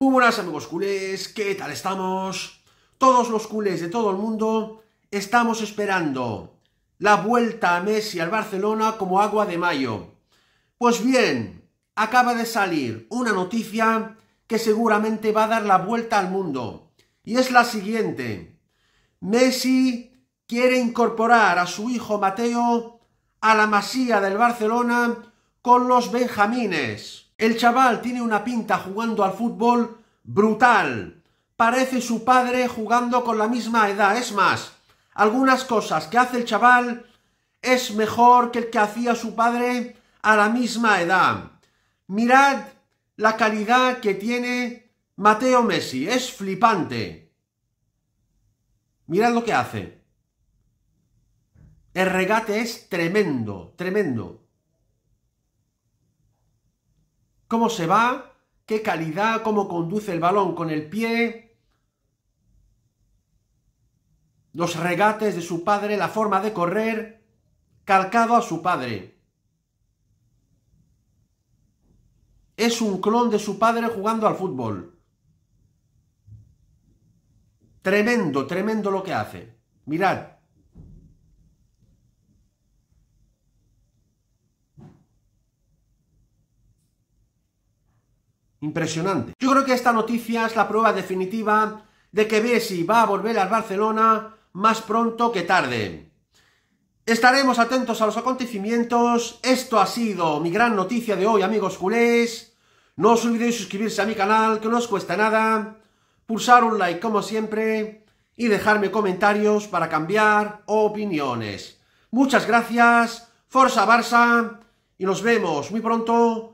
¡Hola! amigos culés, ¿qué tal estamos? Todos los culés de todo el mundo estamos esperando la vuelta a Messi al Barcelona como agua de mayo. Pues bien, acaba de salir una noticia que seguramente va a dar la vuelta al mundo. Y es la siguiente. Messi quiere incorporar a su hijo Mateo a la masía del Barcelona con los benjamines. El chaval tiene una pinta jugando al fútbol brutal. Parece su padre jugando con la misma edad. Es más, algunas cosas que hace el chaval es mejor que el que hacía su padre a la misma edad. Mirad la calidad que tiene Mateo Messi. Es flipante. Mirad lo que hace. El regate es tremendo, tremendo cómo se va, qué calidad, cómo conduce el balón con el pie, los regates de su padre, la forma de correr, calcado a su padre. Es un clon de su padre jugando al fútbol. Tremendo, tremendo lo que hace. Mirad. Impresionante. Yo creo que esta noticia es la prueba definitiva de que Messi va a volver al Barcelona más pronto que tarde. Estaremos atentos a los acontecimientos. Esto ha sido mi gran noticia de hoy, amigos culés. No os olvidéis suscribirse a mi canal, que no os cuesta nada. Pulsar un like como siempre y dejarme comentarios para cambiar opiniones. Muchas gracias, Forza Barça y nos vemos muy pronto